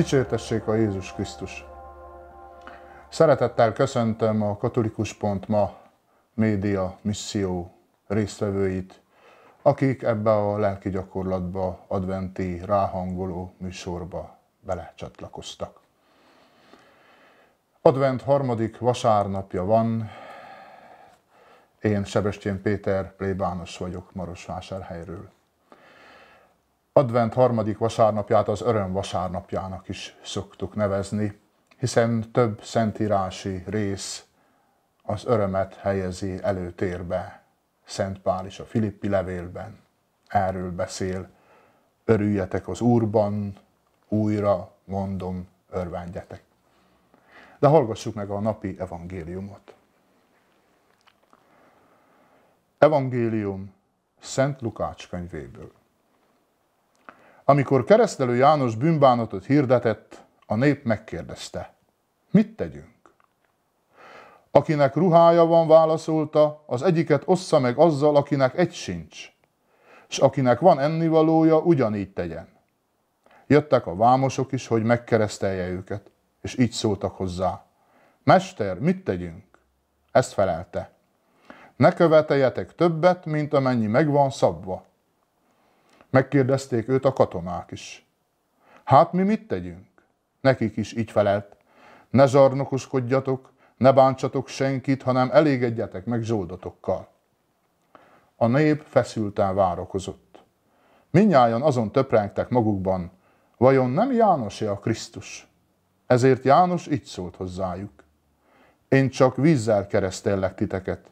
Dicsértessék a Jézus Krisztus! Szeretettel köszöntöm a katolikus.ma média misszió résztvevőit, akik ebbe a lelki gyakorlatba, adventi ráhangoló műsorba belecsatlakoztak. Advent harmadik vasárnapja van, én Sebestyén Péter plébános vagyok Marosvásárhelyről advent harmadik vasárnapját az öröm vasárnapjának is szoktuk nevezni, hiszen több szentírási rész az örömet helyezi előtérbe. Szent Pál is a Filippi levélben erről beszél. Örüljetek az Úrban, újra mondom, örvendjetek. De hallgassuk meg a napi evangéliumot. Evangélium Szent Lukács könyvéből. Amikor keresztelő János bűnbánatot hirdetett, a nép megkérdezte, mit tegyünk? Akinek ruhája van, válaszolta, az egyiket ossza meg azzal, akinek egy sincs, és akinek van ennivalója, ugyanígy tegyen. Jöttek a vámosok is, hogy megkeresztelje őket, és így szóltak hozzá. Mester, mit tegyünk? Ezt felelte. Ne követeljetek többet, mint amennyi megvan szabva Megkérdezték őt a katonák is. Hát mi mit tegyünk? Nekik is így felelt. Ne zsarnokoskodjatok, ne bántsatok senkit, hanem elégedjetek meg zsoldatokkal. A nép feszülten várakozott. Minnyáján azon töprengtek magukban, vajon nem Jánosé a Krisztus? Ezért János így szólt hozzájuk. Én csak vízzel keresztellek titeket,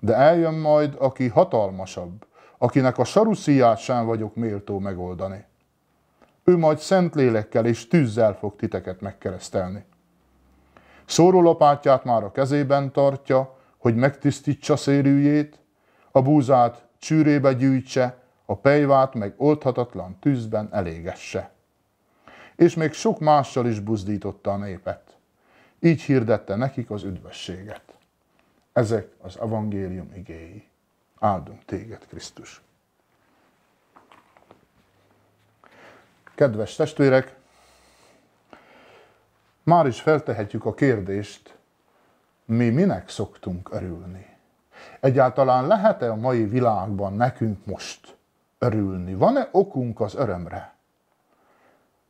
de eljön majd, aki hatalmasabb, akinek a saruszíját sem vagyok méltó megoldani. Ő majd szent lélekkel és tűzzel fog titeket megkeresztelni. Szórólapátját már a kezében tartja, hogy megtisztítsa szérűjét, a búzát csűrébe gyűjtse, a pejvát meg oldhatatlan tűzben elégesse. És még sok mással is buzdította a népet. Így hirdette nekik az üdvösséget. Ezek az evangélium igéi áldunk téged, Krisztus. Kedves testvérek, már is feltehetjük a kérdést, mi minek szoktunk örülni? Egyáltalán lehet-e a mai világban nekünk most örülni? Van-e okunk az örömre?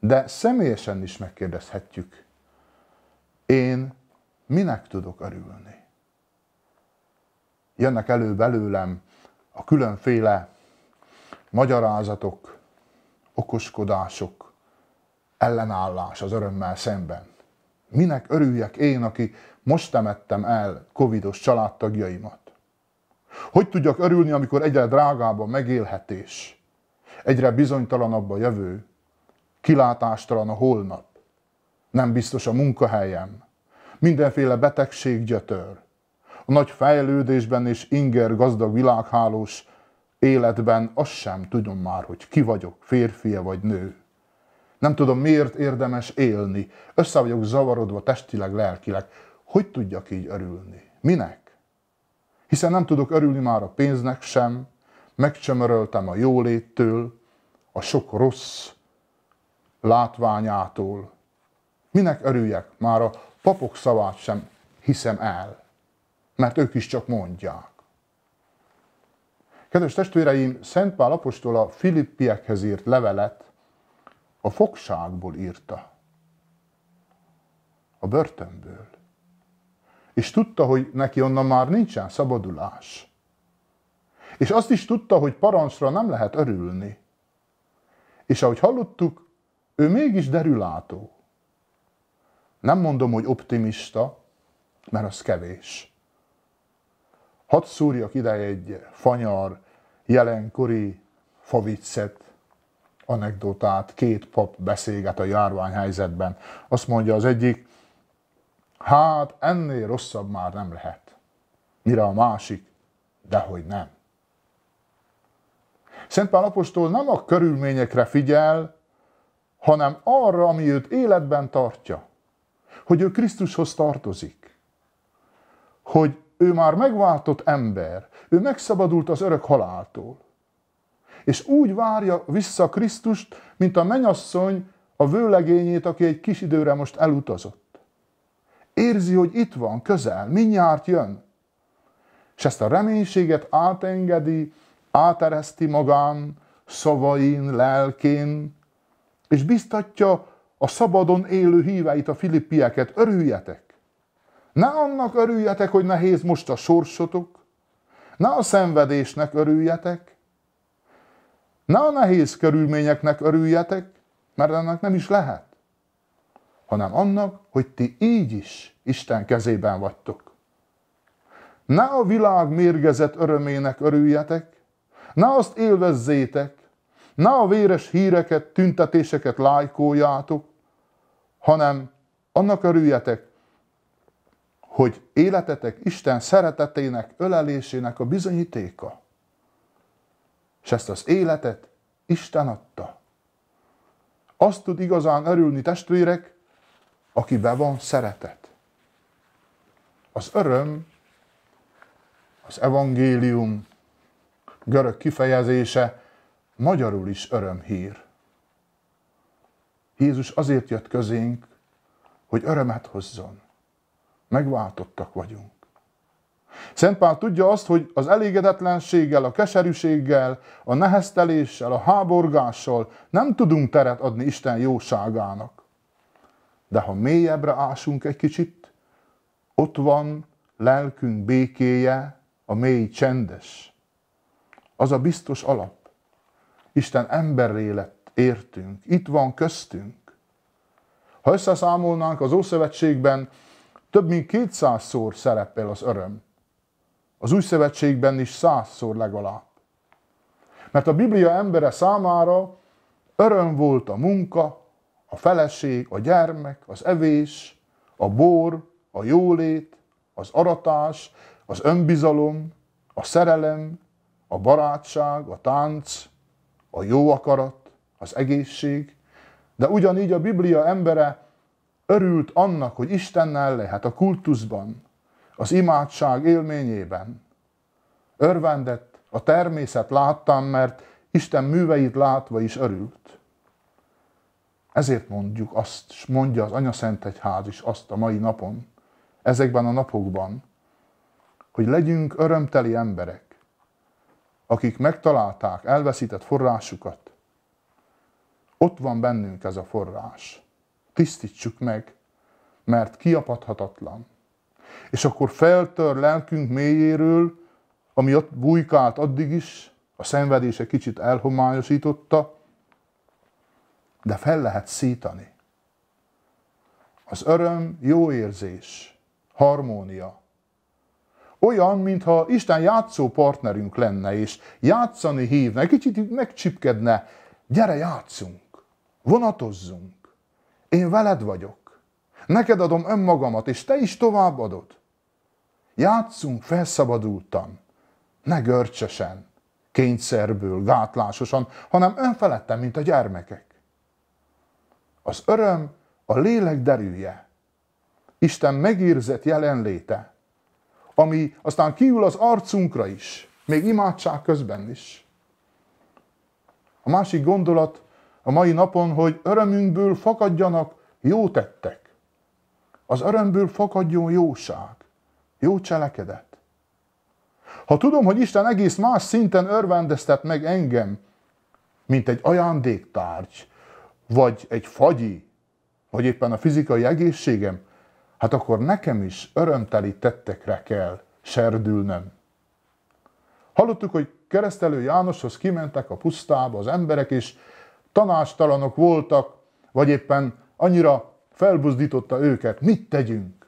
De személyesen is megkérdezhetjük, én minek tudok örülni? jönnek elő belőlem a különféle magyarázatok, okoskodások, ellenállás az örömmel szemben. Minek örüljek én, aki most temettem el covidos családtagjaimat? Hogy tudjak örülni, amikor egyre drágább a megélhetés, egyre bizonytalanabb a jövő, kilátástalan a holnap, nem biztos a munkahelyem, mindenféle betegség gyötör, a nagy fejlődésben és inger gazdag világhálós életben azt sem tudom már, hogy ki vagyok, férfi vagy nő. Nem tudom, miért érdemes élni. Össze vagyok zavarodva testileg, lelkileg. Hogy tudjak így örülni? Minek? Hiszen nem tudok örülni már a pénznek sem, megcsömöröltem a jóléttől, a sok rossz látványától. Minek örüljek? Már a papok szavát sem hiszem el mert ők is csak mondják. Kedves testvéreim, Szent Pál apostol a Filippiekhez írt levelet a fogságból írta, a börtönből. És tudta, hogy neki onnan már nincsen szabadulás. És azt is tudta, hogy parancsra nem lehet örülni. És ahogy hallottuk, ő mégis derülátó. Nem mondom, hogy optimista, mert az kevés hadd szúrjak ide egy fanyar, jelenkori favicet, anekdotát, két pap beszélget a járványhelyzetben. Azt mondja az egyik, hát ennél rosszabb már nem lehet. Mire a másik, dehogy nem. Szent Pál Apostol nem a körülményekre figyel, hanem arra, ami őt életben tartja. Hogy ő Krisztushoz tartozik. Hogy ő már megváltott ember, ő megszabadult az örök haláltól. És úgy várja vissza Krisztust, mint a menyasszony a vőlegényét, aki egy kis időre most elutazott. Érzi, hogy itt van, közel, mindjárt jön. És ezt a reménységet átengedi, átereszti magán, szavain, lelkén, és biztatja a szabadon élő híveit, a filippieket, örüljetek! Ne annak örüljetek, hogy nehéz most a sorsotok, ne a szenvedésnek örüljetek, ne a nehéz körülményeknek örüljetek, mert ennek nem is lehet, hanem annak, hogy ti így is Isten kezében vagytok. Ne a világ mérgezett örömének örüljetek, ne azt élvezzétek, ne a véres híreket, tüntetéseket lájkoljátok, hanem annak örüljetek, hogy életetek Isten szeretetének, ölelésének a bizonyítéka. És ezt az életet Isten adta. Azt tud igazán örülni testvérek, be van szeretet. Az öröm, az evangélium, görög kifejezése, magyarul is örömhír. Jézus azért jött közénk, hogy örömet hozzon megváltottak vagyunk. Szentpál tudja azt, hogy az elégedetlenséggel, a keserűséggel, a nehezteléssel, a háborgással nem tudunk teret adni Isten jóságának. De ha mélyebbre ásunk egy kicsit, ott van lelkünk békéje, a mély csendes. Az a biztos alap. Isten emberré lett, értünk, itt van köztünk. Ha összeszámolnánk az Ószövetségben több mint 200 szor szerepel az öröm. Az új szövetségben is százszor legalább. Mert a Biblia embere számára öröm volt a munka, a feleség, a gyermek, az evés, a bor, a jólét, az aratás, az önbizalom, a szerelem, a barátság, a tánc, a jó akarat, az egészség. De ugyanígy a Biblia embere örült annak, hogy Istennel lehet a kultuszban, az imádság élményében. Örvendett, a természet láttam, mert Isten műveit látva is örült. Ezért mondjuk azt, és mondja az Anya Szent Egyház is azt a mai napon, ezekben a napokban, hogy legyünk örömteli emberek, akik megtalálták elveszített forrásukat. Ott van bennünk ez a forrás tisztítsuk meg, mert kiapadhatatlan. És akkor feltör lelkünk mélyéről, ami ott bujkált addig is, a szenvedése kicsit elhomályosította, de fel lehet szítani. Az öröm jó érzés, harmónia. Olyan, mintha Isten játszó partnerünk lenne, és játszani hívna, kicsit megcsipkedne, gyere játszunk, vonatozzunk. Én veled vagyok. Neked adom önmagamat, és te is továbbadod. Játszunk felszabadultan, ne görcsösen, kényszerből, gátlásosan, hanem önfeledten, mint a gyermekek. Az öröm a lélek derűje, Isten megérzett jelenléte, ami aztán kiül az arcunkra is, még imádság közben is. A másik gondolat a mai napon, hogy örömünkből fakadjanak jó tettek. Az örömből fakadjon jóság, jó cselekedet. Ha tudom, hogy Isten egész más szinten örvendeztet meg engem, mint egy ajándéktárgy, vagy egy fagyi, vagy éppen a fizikai egészségem, hát akkor nekem is örömteli tettekre kell serdülnöm. Hallottuk, hogy keresztelő Jánoshoz kimentek a pusztába az emberek, és tanástalanok voltak, vagy éppen annyira felbuzdította őket, mit tegyünk?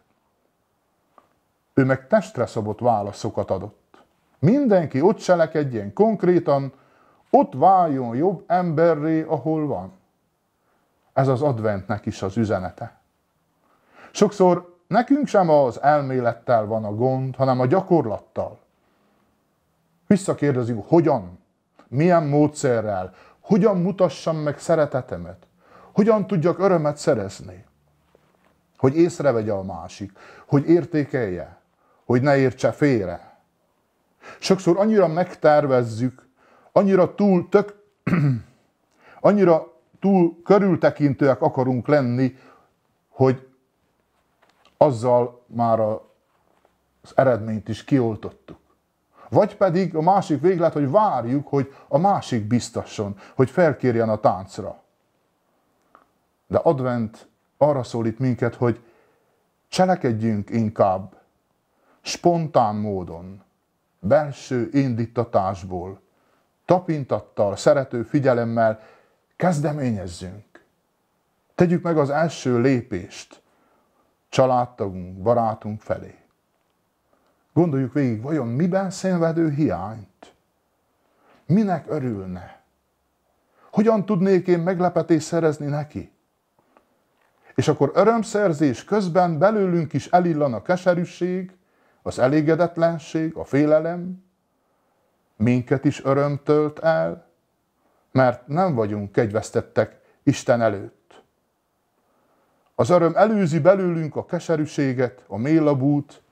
Ő meg testre szabott válaszokat adott. Mindenki ott cselekedjen konkrétan, ott váljon jobb emberré, ahol van. Ez az adventnek is az üzenete. Sokszor nekünk sem az elmélettel van a gond, hanem a gyakorlattal. Visszakérdezünk, hogyan, milyen módszerrel, hogyan mutassam meg szeretetemet? Hogyan tudjak örömet szerezni? Hogy észrevegye a másik, hogy értékelje, hogy ne értse félre. Sokszor annyira megtervezzük, annyira túl tök, annyira túl körültekintőek akarunk lenni, hogy azzal már az eredményt is kioltottuk. Vagy pedig a másik véglet, hogy várjuk, hogy a másik biztasson, hogy felkérjen a táncra. De advent arra szólít minket, hogy cselekedjünk inkább spontán módon, belső indítatásból, tapintattal, szerető figyelemmel kezdeményezzünk. Tegyük meg az első lépést családtagunk, barátunk felé. Gondoljuk végig, vajon miben szenvedő hiányt? Minek örülne? Hogyan tudnék én meglepetést szerezni neki? És akkor örömszerzés közben belőlünk is elillan a keserűség, az elégedetlenség, a félelem. Minket is öröm tölt el, mert nem vagyunk kegyvesztettek Isten előtt. Az öröm előzi belőlünk a keserűséget, a mélabút,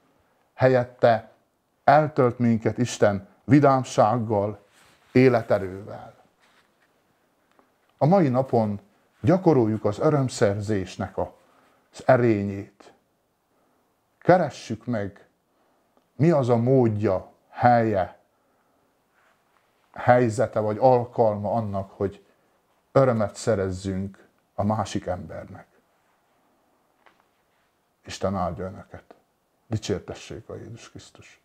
helyette eltölt minket Isten vidámsággal, életerővel. A mai napon gyakoroljuk az örömszerzésnek az erényét. Keressük meg, mi az a módja, helye, helyzete vagy alkalma annak, hogy örömet szerezzünk a másik embernek. Isten áldja Önöket! dicsértessék a Jézus Krisztus.